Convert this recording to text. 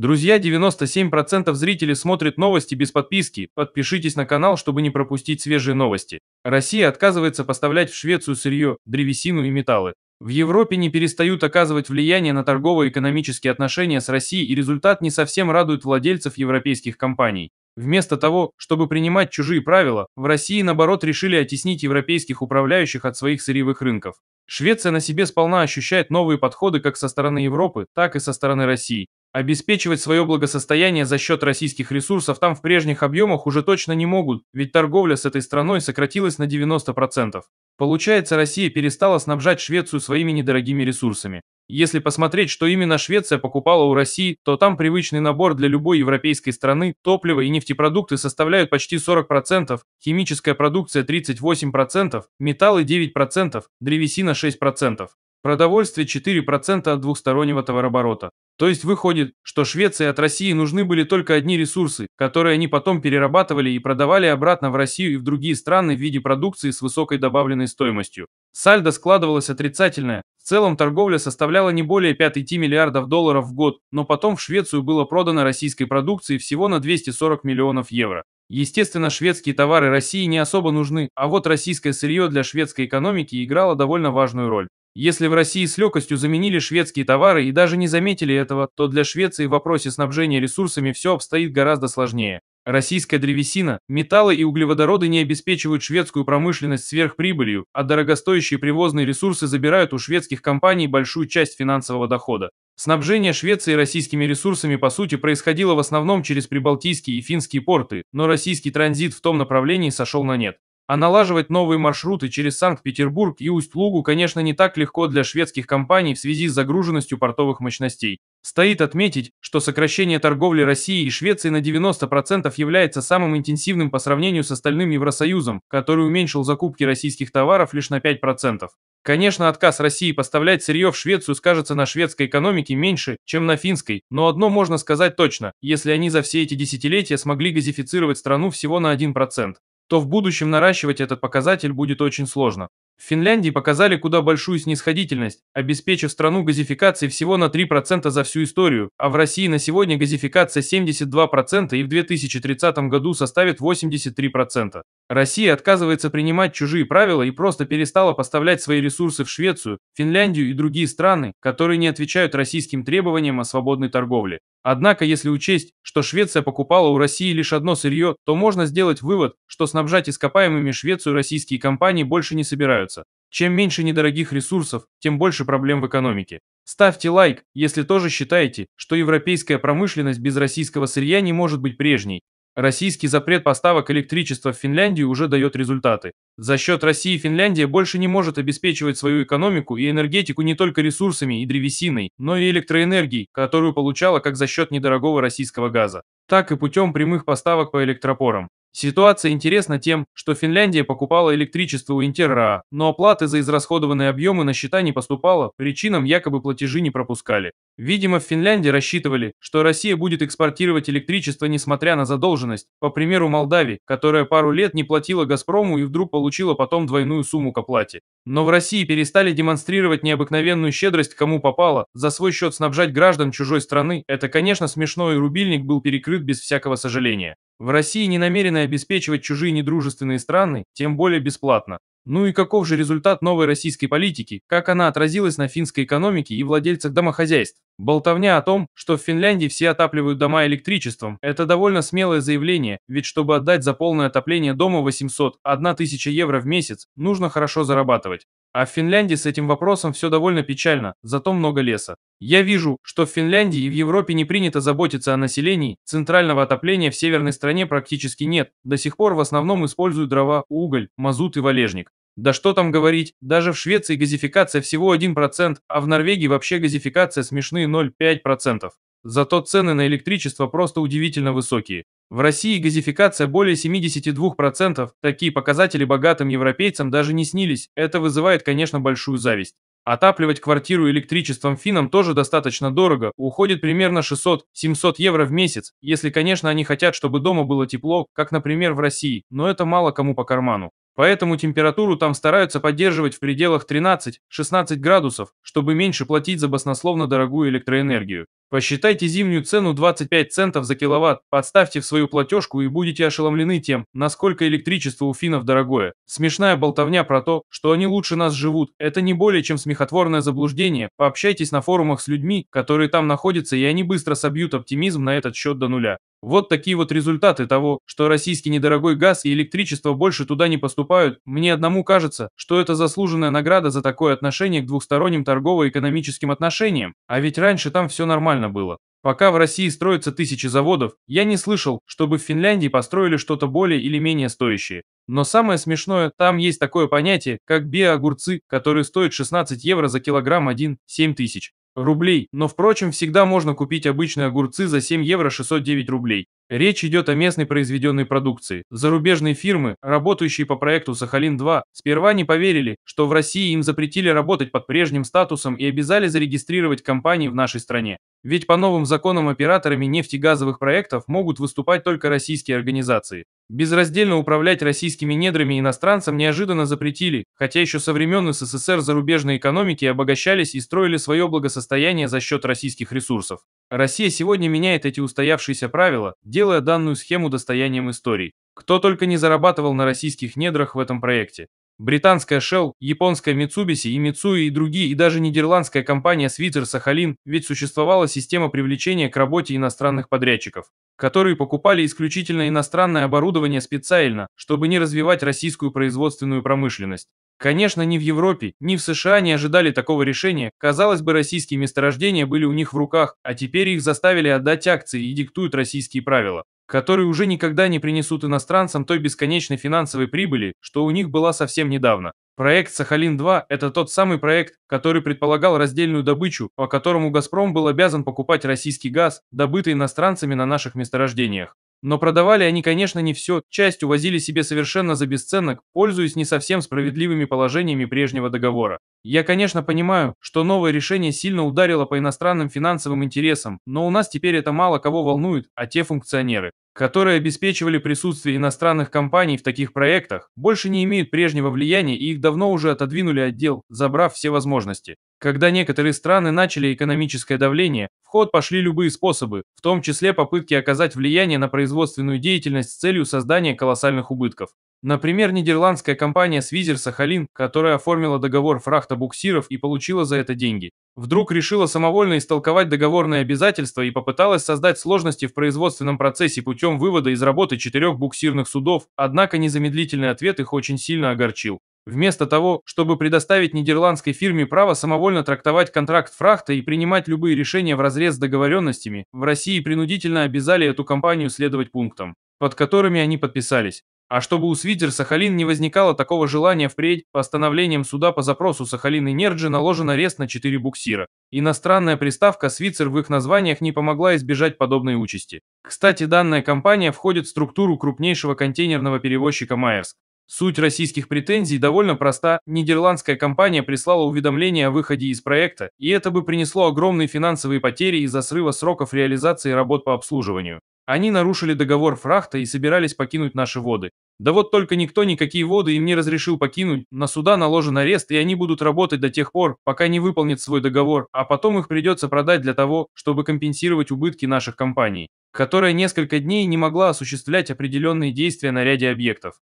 Друзья, 97% зрителей смотрят новости без подписки. Подпишитесь на канал, чтобы не пропустить свежие новости. Россия отказывается поставлять в Швецию сырье, древесину и металлы. В Европе не перестают оказывать влияние на торгово-экономические отношения с Россией и результат не совсем радует владельцев европейских компаний. Вместо того, чтобы принимать чужие правила, в России наоборот решили оттеснить европейских управляющих от своих сырьевых рынков. Швеция на себе сполна ощущает новые подходы как со стороны Европы, так и со стороны России. Обеспечивать свое благосостояние за счет российских ресурсов там в прежних объемах уже точно не могут, ведь торговля с этой страной сократилась на 90%. Получается, Россия перестала снабжать Швецию своими недорогими ресурсами. Если посмотреть, что именно Швеция покупала у России, то там привычный набор для любой европейской страны, топливо и нефтепродукты составляют почти 40%, химическая продукция 38%, металлы 9%, древесина 6%, продовольствие 4% от двухстороннего товарооборота. То есть выходит, что Швеции от России нужны были только одни ресурсы, которые они потом перерабатывали и продавали обратно в Россию и в другие страны в виде продукции с высокой добавленной стоимостью. Сальдо складывалось отрицательное. В целом торговля составляла не более 5-5 миллиардов долларов в год, но потом в Швецию было продано российской продукции всего на 240 миллионов евро. Естественно, шведские товары России не особо нужны, а вот российское сырье для шведской экономики играло довольно важную роль. Если в России с легкостью заменили шведские товары и даже не заметили этого, то для Швеции в вопросе снабжения ресурсами все обстоит гораздо сложнее. Российская древесина, металлы и углеводороды не обеспечивают шведскую промышленность сверхприбылью, а дорогостоящие привозные ресурсы забирают у шведских компаний большую часть финансового дохода. Снабжение Швеции российскими ресурсами по сути происходило в основном через прибалтийские и финские порты, но российский транзит в том направлении сошел на нет. А налаживать новые маршруты через Санкт-Петербург и Усть-Лугу, конечно, не так легко для шведских компаний в связи с загруженностью портовых мощностей. Стоит отметить, что сокращение торговли России и Швеции на 90% является самым интенсивным по сравнению с остальным Евросоюзом, который уменьшил закупки российских товаров лишь на 5%. Конечно, отказ России поставлять сырье в Швецию скажется на шведской экономике меньше, чем на финской, но одно можно сказать точно, если они за все эти десятилетия смогли газифицировать страну всего на 1% то в будущем наращивать этот показатель будет очень сложно. В Финляндии показали куда большую снисходительность, обеспечив страну газификацией всего на 3% за всю историю, а в России на сегодня газификация 72% и в 2030 году составит 83%. Россия отказывается принимать чужие правила и просто перестала поставлять свои ресурсы в Швецию, Финляндию и другие страны, которые не отвечают российским требованиям о свободной торговле. Однако, если учесть, что Швеция покупала у России лишь одно сырье, то можно сделать вывод, что снабжать ископаемыми Швецию российские компании больше не собираются развиваются. Чем меньше недорогих ресурсов, тем больше проблем в экономике. Ставьте лайк, если тоже считаете, что европейская промышленность без российского сырья не может быть прежней. Российский запрет поставок электричества в Финляндию уже дает результаты. За счет России Финляндия больше не может обеспечивать свою экономику и энергетику не только ресурсами и древесиной, но и электроэнергией, которую получала как за счет недорогого российского газа, так и путем прямых поставок по электропорам. Ситуация интересна тем, что Финляндия покупала электричество у Интерра, но оплаты за израсходованные объемы на счета не поступало, причинам якобы платежи не пропускали. Видимо, в Финляндии рассчитывали, что Россия будет экспортировать электричество несмотря на задолженность, по примеру Молдавии, которая пару лет не платила «Газпрому» и вдруг получила потом двойную сумму к оплате. Но в России перестали демонстрировать необыкновенную щедрость кому попало, за свой счет снабжать граждан чужой страны, это, конечно, смешно и рубильник был перекрыт без всякого сожаления. В России не намерены обеспечивать чужие недружественные страны, тем более бесплатно. Ну и каков же результат новой российской политики, как она отразилась на финской экономике и владельцах домохозяйств? Болтовня о том, что в Финляндии все отапливают дома электричеством, это довольно смелое заявление, ведь чтобы отдать за полное отопление дома 800-1000 евро в месяц, нужно хорошо зарабатывать. А в Финляндии с этим вопросом все довольно печально, зато много леса. Я вижу, что в Финляндии и в Европе не принято заботиться о населении, центрального отопления в северной стране практически нет, до сих пор в основном используют дрова, уголь, мазут и валежник. Да что там говорить, даже в Швеции газификация всего 1%, а в Норвегии вообще газификация смешные 0,5%. Зато цены на электричество просто удивительно высокие. В России газификация более 72%, такие показатели богатым европейцам даже не снились, это вызывает, конечно, большую зависть. Отапливать квартиру электричеством финам тоже достаточно дорого, уходит примерно 600-700 евро в месяц, если, конечно, они хотят, чтобы дома было тепло, как, например, в России, но это мало кому по карману. Поэтому температуру там стараются поддерживать в пределах 13-16 градусов, чтобы меньше платить за баснословно дорогую электроэнергию. Посчитайте зимнюю цену 25 центов за киловатт, подставьте в свою платежку и будете ошеломлены тем, насколько электричество у финнов дорогое. Смешная болтовня про то, что они лучше нас живут, это не более чем смехотворное заблуждение. Пообщайтесь на форумах с людьми, которые там находятся, и они быстро собьют оптимизм на этот счет до нуля. Вот такие вот результаты того, что российский недорогой газ и электричество больше туда не поступают. Мне одному кажется, что это заслуженная награда за такое отношение к двусторонним торгово-экономическим отношениям. А ведь раньше там все нормально было. Пока в России строятся тысячи заводов, я не слышал, чтобы в Финляндии построили что-то более или менее стоящее. Но самое смешное, там есть такое понятие, как биоогурцы, которые стоят 16 евро за килограмм 1, 7 тысяч рублей, но, впрочем, всегда можно купить обычные огурцы за 7 евро 609 рублей. Речь идет о местной произведенной продукции. Зарубежные фирмы, работающие по проекту «Сахалин-2», сперва не поверили, что в России им запретили работать под прежним статусом и обязали зарегистрировать компании в нашей стране. Ведь по новым законам операторами нефтегазовых проектов могут выступать только российские организации. Безраздельно управлять российскими недрами иностранцам неожиданно запретили, хотя еще со времен СССР зарубежные экономики обогащались и строили свое благосостояние за счет российских ресурсов. Россия сегодня меняет эти устоявшиеся правила, делая данную схему достоянием истории. Кто только не зарабатывал на российских недрах в этом проекте. Британская Shell, японская Mitsubishi и Mitsui и другие, и даже нидерландская компания Switzer Сахалин, ведь существовала система привлечения к работе иностранных подрядчиков, которые покупали исключительно иностранное оборудование специально, чтобы не развивать российскую производственную промышленность. Конечно, ни в Европе, ни в США не ожидали такого решения. Казалось бы, российские месторождения были у них в руках, а теперь их заставили отдать акции и диктуют российские правила, которые уже никогда не принесут иностранцам той бесконечной финансовой прибыли, что у них была совсем недавно. Проект «Сахалин-2» – это тот самый проект, который предполагал раздельную добычу, по которому «Газпром» был обязан покупать российский газ, добытый иностранцами на наших месторождениях. Но продавали они, конечно, не все, часть увозили себе совершенно за бесценок, пользуясь не совсем справедливыми положениями прежнего договора. Я, конечно, понимаю, что новое решение сильно ударило по иностранным финансовым интересам, но у нас теперь это мало кого волнует, а те функционеры, которые обеспечивали присутствие иностранных компаний в таких проектах, больше не имеют прежнего влияния и их давно уже отодвинули отдел, забрав все возможности. Когда некоторые страны начали экономическое давление, в ход пошли любые способы, в том числе попытки оказать влияние на производственную деятельность с целью создания колоссальных убытков. Например, нидерландская компания Свизер Сахалин, которая оформила договор фрахта буксиров и получила за это деньги, вдруг решила самовольно истолковать договорные обязательства и попыталась создать сложности в производственном процессе путем вывода из работы четырех буксирных судов, однако незамедлительный ответ их очень сильно огорчил. Вместо того, чтобы предоставить нидерландской фирме право самовольно трактовать контракт фрахта и принимать любые решения в разрез с договоренностями, в России принудительно обязали эту компанию следовать пунктам, под которыми они подписались. А чтобы у Свитер Сахалин не возникало такого желания впредь, постановлением суда по запросу Сахалин и Нерджи наложен арест на 4 буксира. Иностранная приставка Свитер в их названиях не помогла избежать подобной участи. Кстати, данная компания входит в структуру крупнейшего контейнерного перевозчика Майерс. Суть российских претензий довольно проста. Нидерландская компания прислала уведомление о выходе из проекта, и это бы принесло огромные финансовые потери из-за срыва сроков реализации работ по обслуживанию. Они нарушили договор фрахта и собирались покинуть наши воды. Да вот только никто никакие воды им не разрешил покинуть, на суда наложен арест, и они будут работать до тех пор, пока не выполнят свой договор, а потом их придется продать для того, чтобы компенсировать убытки наших компаний, которая несколько дней не могла осуществлять определенные действия на ряде объектов.